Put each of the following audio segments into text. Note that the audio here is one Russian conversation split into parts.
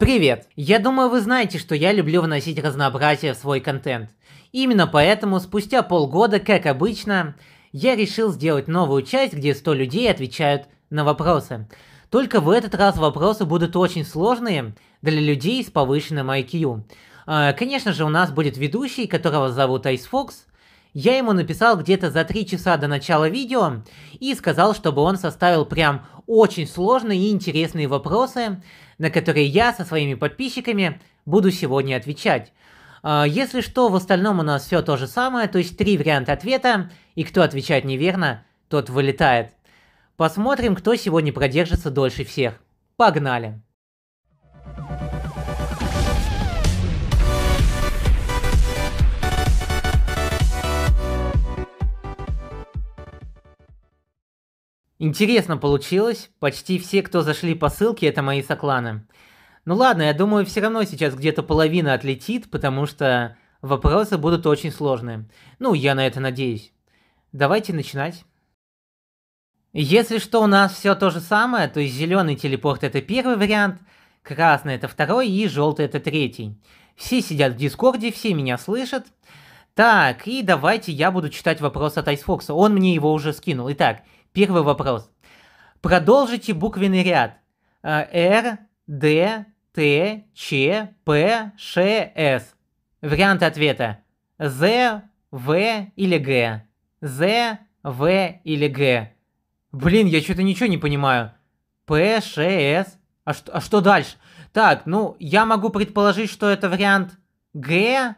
Привет! Я думаю, вы знаете, что я люблю вносить разнообразие в свой контент. Именно поэтому спустя полгода, как обычно, я решил сделать новую часть, где 100 людей отвечают на вопросы. Только в этот раз вопросы будут очень сложные для людей с повышенным IQ. А, конечно же, у нас будет ведущий, которого зовут Ice Fox, я ему написал где-то за 3 часа до начала видео и сказал, чтобы он составил прям очень сложные и интересные вопросы, на которые я со своими подписчиками буду сегодня отвечать. А, если что, в остальном у нас все то же самое, то есть три варианта ответа, и кто отвечает неверно, тот вылетает. Посмотрим, кто сегодня продержится дольше всех. Погнали! Интересно получилось. Почти все, кто зашли по ссылке, это мои сокланы. Ну ладно, я думаю, все равно сейчас где-то половина отлетит, потому что вопросы будут очень сложные. Ну, я на это надеюсь. Давайте начинать. Если что, у нас все то же самое, то есть зеленый телепорт это первый вариант, красный это второй и желтый это третий. Все сидят в Дискорде, все меня слышат. Так, и давайте я буду читать вопрос от Айсфокса. Он мне его уже скинул. Итак, Первый вопрос. Продолжите буквенный ряд. Э, Р, Д, Т, Ч, П, Ш, С. Варианты ответа. З, В или Г. З, В или Г. Блин, я что-то ничего не понимаю. П, Ш, С. А что, а что дальше? Так, ну, я могу предположить, что это вариант Г.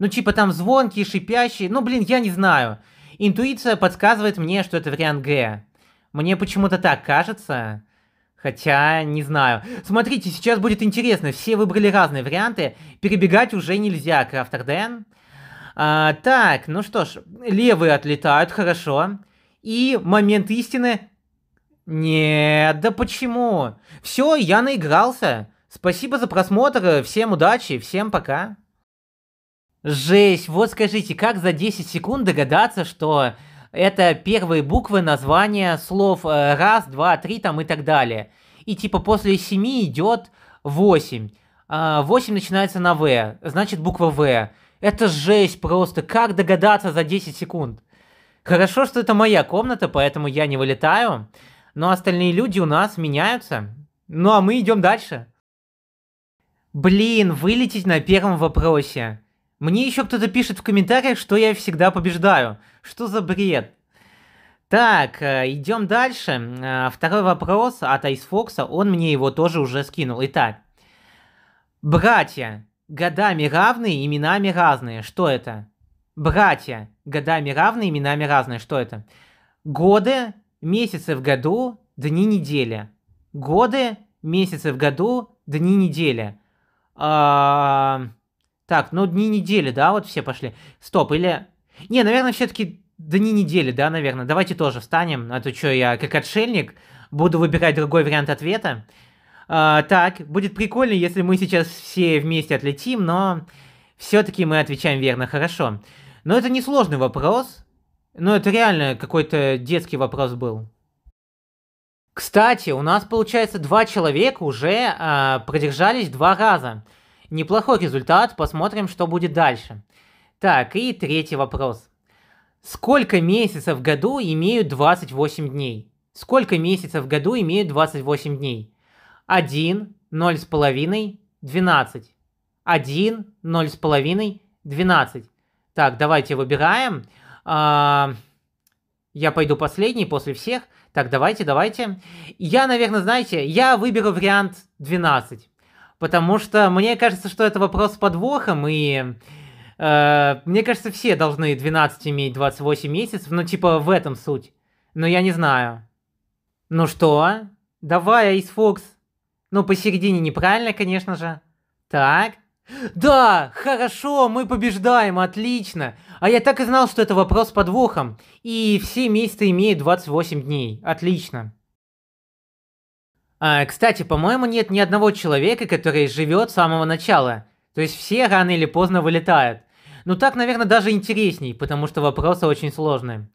Ну, типа там звонкие, шипящие. Ну, блин, я не знаю. Интуиция подсказывает мне, что это вариант Г. Мне почему-то так кажется. Хотя, не знаю. Смотрите, сейчас будет интересно. Все выбрали разные варианты. Перебегать уже нельзя, Крафтер Дэн. А, так, ну что ж. Левые отлетают, хорошо. И момент истины... Нет, да почему? Все, я наигрался. Спасибо за просмотр. Всем удачи, всем пока. Жесть, вот скажите, как за 10 секунд догадаться, что это первые буквы названия слов э, раз, два, три там и так далее. И типа после 7 идет 8. 8 начинается на В, значит буква В. Это жесть просто, как догадаться за 10 секунд? Хорошо, что это моя комната, поэтому я не вылетаю, но остальные люди у нас меняются. Ну а мы идем дальше. Блин, вылететь на первом вопросе. Мне еще кто-то пишет в комментариях, что я всегда побеждаю. Что за бред? Так, э, идем дальше. Э, второй вопрос от Айсфокса, он мне его тоже уже скинул. Итак, братья, годами равные, именами разные. Что это? Братья, годами равные, именами разные. Что это? Годы, месяцы в году, дни недели. Годы, месяцы в году, дни недели. А... Так, ну дни недели, да, вот все пошли. Стоп, или... Не, наверное, все-таки дни недели, да, наверное. Давайте тоже встанем. А то что, я как отшельник буду выбирать другой вариант ответа. А, так, будет прикольно, если мы сейчас все вместе отлетим, но все-таки мы отвечаем верно, хорошо. Но это не сложный вопрос. Но ну, это реально какой-то детский вопрос был. Кстати, у нас получается два человека уже э, продержались два раза. Неплохой результат, посмотрим, что будет дальше. Так, и третий вопрос. Сколько месяцев в году имеют 28 дней? Сколько месяцев в году имеют 28 дней? 1, 0,5, 12. 1, половиной 12. Так, давайте выбираем. А, я пойду последний после всех. Так, давайте, давайте. Я, наверное, знаете, я выберу вариант 12 потому что мне кажется, что это вопрос с подвохом, и э, мне кажется, все должны 12 иметь 28 месяцев, ну типа в этом суть. Но я не знаю. Ну что? Давай, Айс Фокс. Ну посередине неправильно, конечно же. Так. Да, хорошо, мы побеждаем, отлично. А я так и знал, что это вопрос с подвохом. И все месяцы имеют 28 дней. Отлично. А, кстати, по-моему, нет ни одного человека, который живет с самого начала. То есть все рано или поздно вылетают. Ну так, наверное, даже интересней, потому что вопросы очень сложные.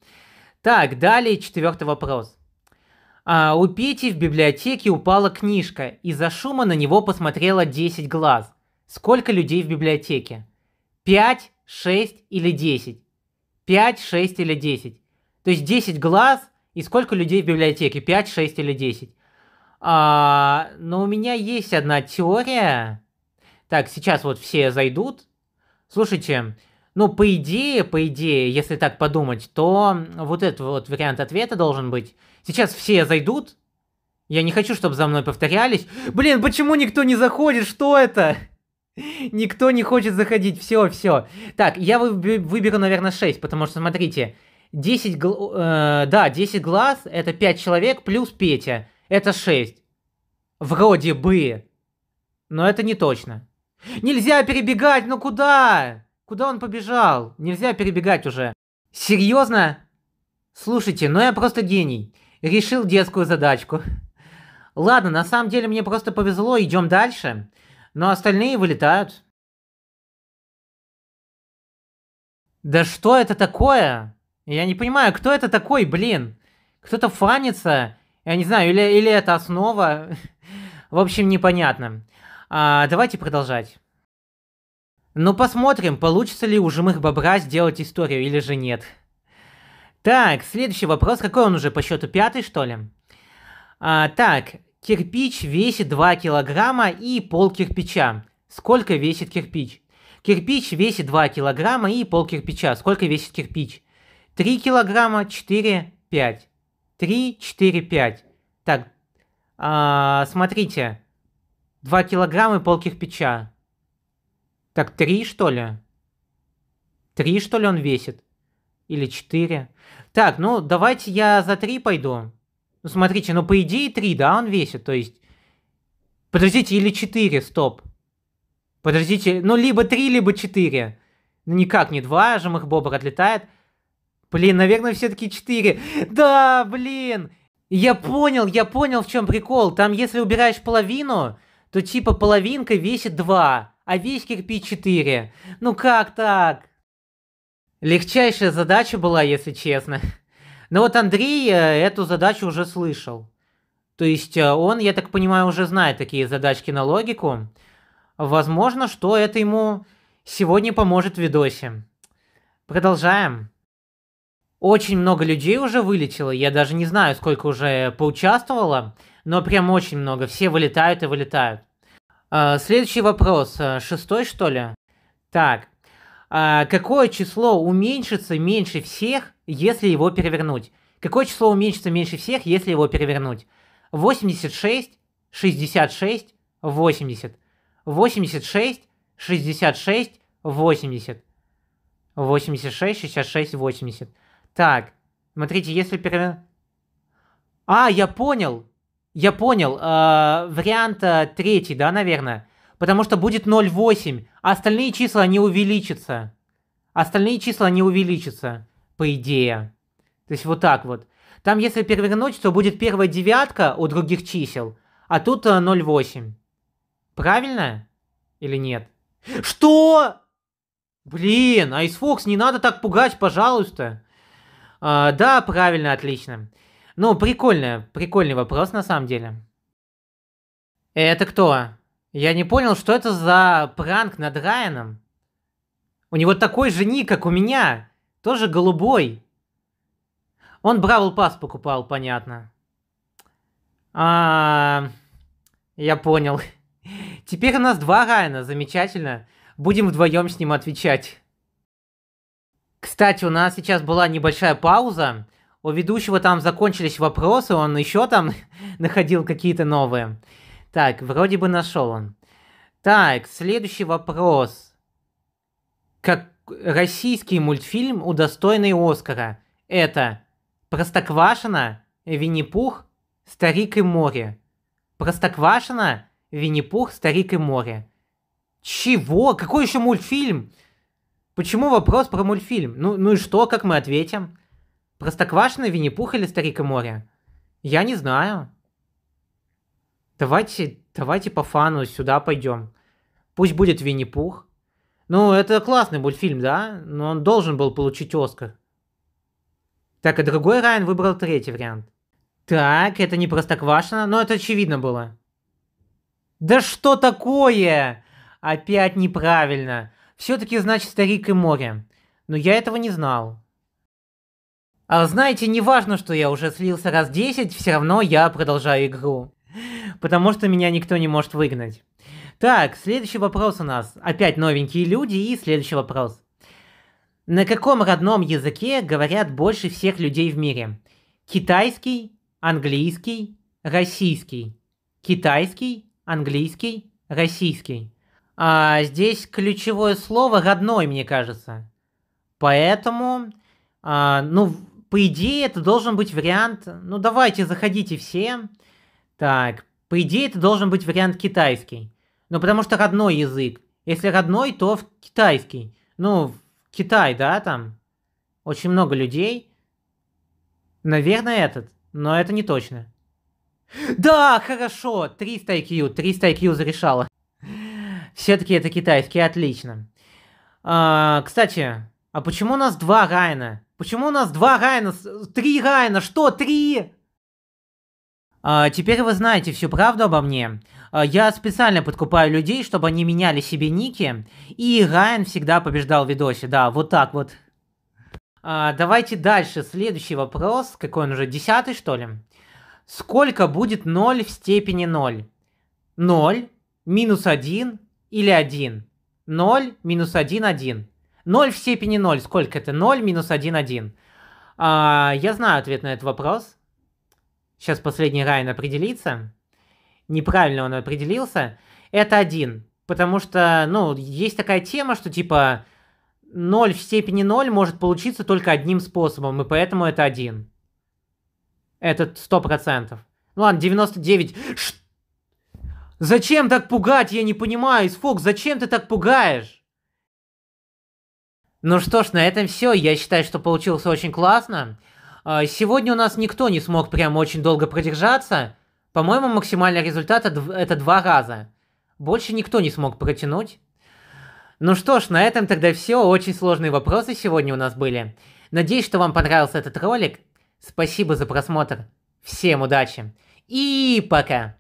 Так, далее четвертый вопрос. А, у Пети в библиотеке упала книжка, и за шума на него посмотрело 10 глаз. Сколько людей в библиотеке? 5, 6 или 10? 5, 6 или 10? То есть 10 глаз и сколько людей в библиотеке? 5, 6 или 10? А, но у меня есть одна теория. Так, сейчас вот все зайдут. Слушайте, ну, по идее, по идее, если так подумать, то вот этот вот вариант ответа должен быть. Сейчас все зайдут. Я не хочу, чтобы за мной повторялись. Блин, почему никто не заходит? Что это? Никто не хочет заходить. Все, все. Так, я вы выберу, наверное, 6, потому что, смотрите, 10 гл... э, да, 10 глаз это 5 человек плюс Петя это 6. Вроде бы. Но это не точно. Нельзя перебегать, ну куда? Куда он побежал? Нельзя перебегать уже. Серьезно? Слушайте, ну я просто гений. Решил детскую задачку. Ладно, на самом деле мне просто повезло, идем дальше. Но остальные вылетают. Да что это такое? Я не понимаю, кто это такой, блин? Кто-то фанится я не знаю, или, или это основа. В общем, непонятно. А, давайте продолжать. Ну, посмотрим, получится ли у жмых бобра сделать историю или же нет. Так, следующий вопрос. Какой он уже по счету? Пятый, что ли? А, так, кирпич весит 2 килограмма и пол кирпича. Сколько весит кирпич? Кирпич весит 2 килограмма и пол кирпича. Сколько весит кирпич? 3 килограмма, 4, 5. 3, 4, 5. Так, а, смотрите. 2 килограмма полких печа. Так, 3, что ли? 3, что ли, он весит? Или 4? Так, ну, давайте я за 3 пойду. Ну, смотрите, ну, по идее 3, да, он весит, то есть... Подождите, или 4, стоп. Подождите, ну, либо 3, либо 4. Ну, никак не 2, жемых бобр отлетает. Блин, наверное, все-таки 4. Да, блин! Я понял, я понял, в чем прикол. Там, если убираешь половину, то типа половинка весит 2, а весь кирпич 4. Ну как так? Легчайшая задача была, если честно. Но вот Андрей э, эту задачу уже слышал. То есть э, он, я так понимаю, уже знает такие задачки на логику. Возможно, что это ему сегодня поможет в видосе. Продолжаем. Очень много людей уже вылетело, я даже не знаю, сколько уже поучаствовало, но прям очень много, все вылетают и вылетают. А, следующий вопрос, а, шестой что ли? Так, а, какое число уменьшится меньше всех, если его перевернуть? Какое число уменьшится меньше всех, если его перевернуть? 86, 66, 80. 86, 66, 80. 86, 66, 80. Так, смотрите, если перемен... А, я понял. Я понял. Э, вариант э, третий, да, наверное? Потому что будет 0,8, а остальные числа не увеличатся. Остальные числа не увеличатся, по идее. То есть вот так вот. Там, если перевернуть, то будет первая девятка у других чисел, а тут 0,8. Э, Правильно? Или нет? Что? Блин, Айсфокс, не надо так пугать, пожалуйста. А, да, правильно, отлично. Ну, прикольно, прикольный вопрос на самом деле. Это кто? Я не понял, что это за пранк над Райаном. У него такой же ник, как у меня. Тоже голубой. Он Бравл Пас покупал, понятно. А, я понял. Теперь у нас два Райана, замечательно. Будем вдвоем с ним отвечать. Кстати, у нас сейчас была небольшая пауза. У ведущего там закончились вопросы, он еще там находил какие-то новые. Так, вроде бы нашел он. Так, следующий вопрос. Как российский мультфильм, удостоенный Оскара? Это Простоквашина, Винни-Пух, Старик и море. Простоквашина, Винни-Пух, Старик и море. Чего? Какой еще мультфильм? Почему вопрос про мультфильм? Ну, ну и что, как мы ответим? Простоквашина, Винни-Пух или Старик и море? Я не знаю. Давайте, давайте по фану сюда пойдем. Пусть будет Винни-Пух. Ну, это классный мультфильм, да? Но он должен был получить Оскар. Так, и а другой Райан выбрал третий вариант. Так, это не Простоквашина, но это очевидно было. Да что такое? Опять неправильно. Все-таки, значит, старик и море. Но я этого не знал. А знаете, неважно, что я уже слился раз 10, все равно я продолжаю игру. Потому что меня никто не может выгнать. Так, следующий вопрос у нас. Опять новенькие люди и следующий вопрос. На каком родном языке говорят больше всех людей в мире? Китайский, английский, российский. Китайский, английский, российский. А здесь ключевое слово родной, мне кажется. Поэтому, а, ну, по идее, это должен быть вариант... Ну, давайте, заходите все. Так, по идее, это должен быть вариант китайский. Ну, потому что родной язык. Если родной, то в китайский. Ну, в Китай, да, там. Очень много людей. Наверное, этот. Но это не точно. Да, хорошо, 300 IQ, 300 IQ зарешала. Все-таки это китайский, отлично. А, кстати, а почему у нас два Райна? Почему у нас два Райна? Три Райна, что три? А, теперь вы знаете всю правду обо мне. А, я специально подкупаю людей, чтобы они меняли себе ники, и Райан всегда побеждал в видосе, да, вот так вот. А, давайте дальше, следующий вопрос, какой он уже, десятый что ли? Сколько будет 0 в степени 0? 0, минус 1, или 1. 0, минус 1, 1. 0 в степени 0. Сколько это? 0, минус 1, 1. А, я знаю ответ на этот вопрос. Сейчас последний Райан определится. Неправильно он определился. Это 1. Потому что, ну, есть такая тема, что типа 0 в степени 0 может получиться только одним способом, и поэтому это 1. Это 100%. Ну ладно, 99. Что? Зачем так пугать, я не понимаю, Фокс, зачем ты так пугаешь? Ну что ж, на этом все. Я считаю, что получилось очень классно. А, сегодня у нас никто не смог прям очень долго продержаться. По-моему, максимальный результат это два раза. Больше никто не смог протянуть. Ну что ж, на этом тогда все. Очень сложные вопросы сегодня у нас были. Надеюсь, что вам понравился этот ролик. Спасибо за просмотр. Всем удачи. И пока.